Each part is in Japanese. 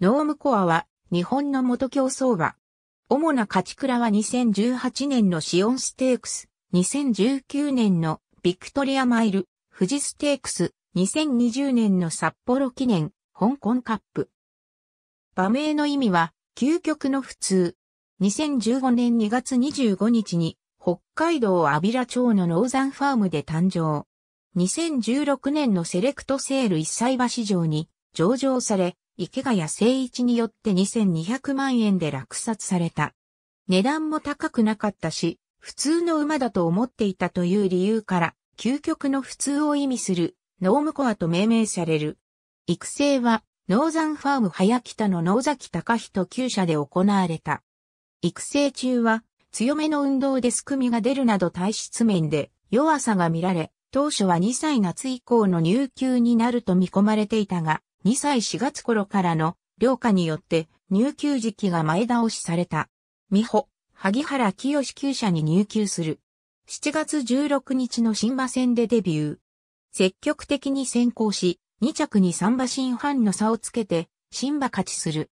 ノームコアは日本の元競争馬。主な勝ち倉は2018年のシオンステークス、2019年のビクトリアマイル、富士ステークス、2020年の札幌記念、香港カップ。馬名の意味は、究極の普通。2015年2月25日に、北海道阿比良町のノーザンファームで誕生。2016年のセレクトセール一歳馬市場に上場され、池谷誠一によって2200万円で落札された。値段も高くなかったし、普通の馬だと思っていたという理由から、究極の普通を意味する、ノームコアと命名される。育成は、ノーザンファーム早北の野崎高人厩社で行われた。育成中は、強めの運動ですくみが出るなど体質面で弱さが見られ、当初は2歳夏以降の入球になると見込まれていたが、2歳4月頃からの両家によって入給時期が前倒しされた。美穂、萩原清厩舎に入給する。7月16日の新馬戦でデビュー。積極的に先行し、2着に3馬ァンの差をつけて、新馬勝ちする。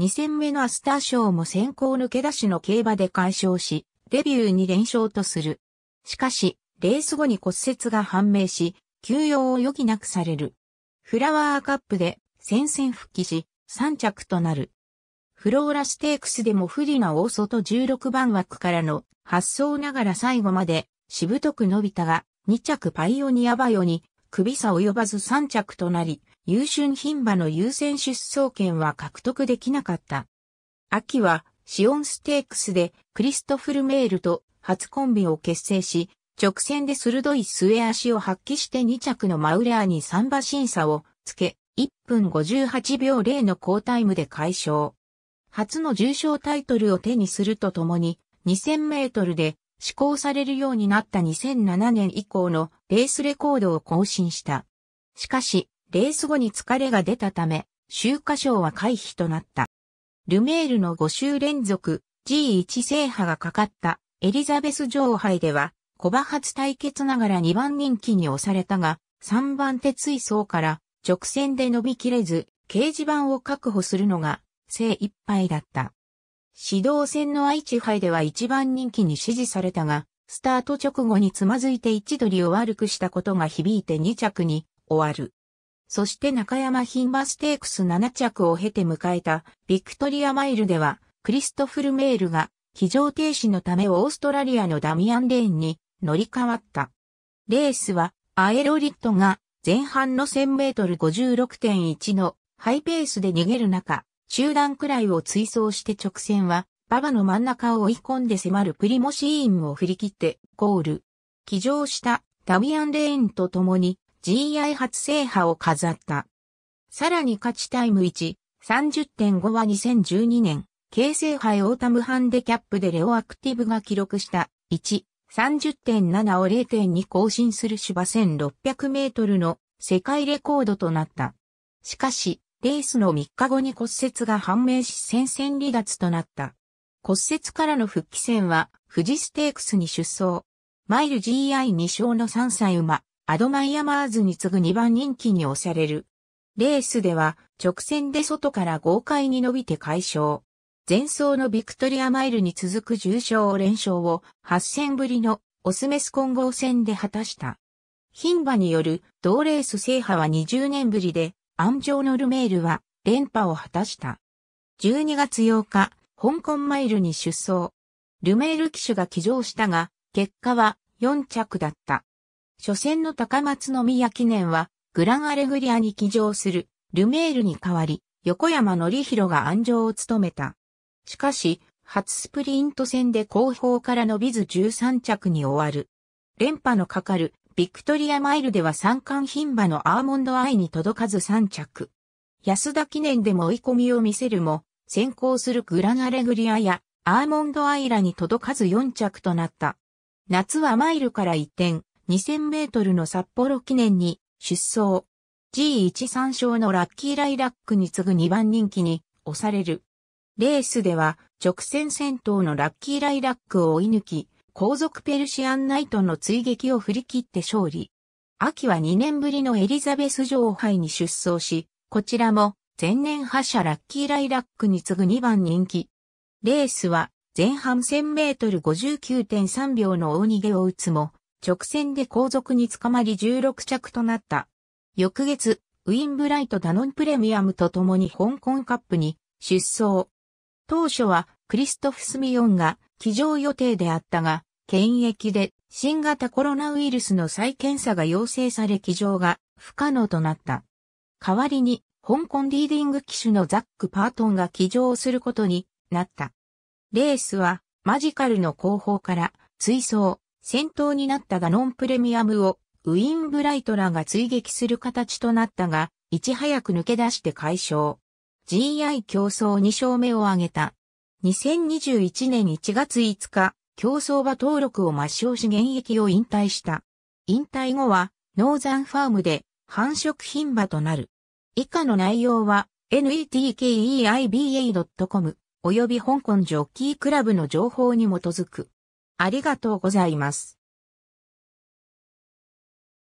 2戦目のアスター賞も先行抜け出しの競馬で解消し、デビューに連勝とする。しかし、レース後に骨折が判明し、休養を余儀なくされる。フラワーカップで戦線復帰し、3着となる。フローラステークスでも不利な大外16番枠からの発想ながら最後までしぶとく伸びたが、2着パイオニアバヨに首差及ばず3着となり、優秀品馬の優先出走権は獲得できなかった。秋はシオンステークスでクリストフルメールと初コンビを結成し、直線で鋭い末足を発揮して2着のマウレアに3馬審査をつけ、1分58秒0の高タイムで解消。初の重賞タイトルを手にするとともに、2000メートルで施行されるようになった2007年以降のレースレコードを更新した。しかし、レース後に疲れが出たため、集荷賞は回避となった。ルメールの5週連続 G1 制覇がかかったエリザベス女王杯では小馬初対決ながら2番人気に押されたが、3番手追走から直線で伸びきれず、掲示板を確保するのが精一杯だった。指導戦の愛知杯では1番人気に支持されたが、スタート直後につまずいて位置取りを悪くしたことが響いて2着に終わる。そして中山牝馬ステークス7着を経て迎えたビクトリアマイルではクリストフルメールが非常停止のためオーストラリアのダミアン・レーンに乗り換わった。レースはアエロリットが前半の1000メートル56.1のハイペースで逃げる中、集団くらいを追走して直線は、馬場の真ん中を追い込んで迫るプリモシーンを振り切って、ゴール。騎乗したダビアン・レーンと共に GI 初制覇を飾った。さらに勝ちタイム1、30.5は2012年、京成杯オータムハンデキャップでレオアクティブが記録した1、30.7を0.2更新する芝1600メートルの世界レコードとなった。しかし、レースの3日後に骨折が判明し戦線離脱となった。骨折からの復帰戦は、富士ステークスに出走。マイル GI2 勝の3歳馬、アドマイヤマーズに次ぐ2番人気に押される。レースでは、直線で外から豪快に伸びて解消。前走のビクトリアマイルに続く重賞連勝を8戦ぶりのオスメス混合戦で果たした。牝馬による同レース制覇は20年ぶりで、アンジョーノルメールは連覇を果たした。12月8日、香港マイルに出走。ルメール騎手が騎乗したが、結果は4着だった。初戦の高松宮記念は、グランアレグリアに騎乗するルメールに代わり、横山則弘が安城を務めた。しかし、初スプリント戦で後方から伸びず13着に終わる。連覇のかかるビクトリアマイルでは三冠牝馬のアーモンドアイに届かず3着。安田記念でも追い込みを見せるも、先行するグランアレグリアやアーモンドアイラに届かず4着となった。夏はマイルから一転、2000メートルの札幌記念に出走。G13 勝のラッキーライラックに次ぐ2番人気に押される。レースでは直線戦闘のラッキーライラックを追い抜き、後続ペルシアンナイトの追撃を振り切って勝利。秋は2年ぶりのエリザベス女王杯に出走し、こちらも前年覇者ラッキーライラックに次ぐ2番人気。レースは前半1000メートル59.3秒の大逃げを打つも、直線で後続に捕まり16着となった。翌月、ウィンブライトダノンプレミアムと共に香港カップに出走。当初はクリストフ・スミヨンが騎乗予定であったが、検疫で新型コロナウイルスの再検査が要請され騎乗が不可能となった。代わりに、香港リーディング機種のザック・パートンが騎乗することになった。レースは、マジカルの後方から、追走、先頭になったがノンプレミアムを、ウィンブライトラが追撃する形となったが、いち早く抜け出して解消。GI 競争2勝目を挙げた。2021年1月5日、競走馬登録を抹消し現役を引退した。引退後は、ノーザンファームで繁殖品馬となる。以下の内容は、netkeiba.com 及び香港ジョッキークラブの情報に基づく。ありがとうございます。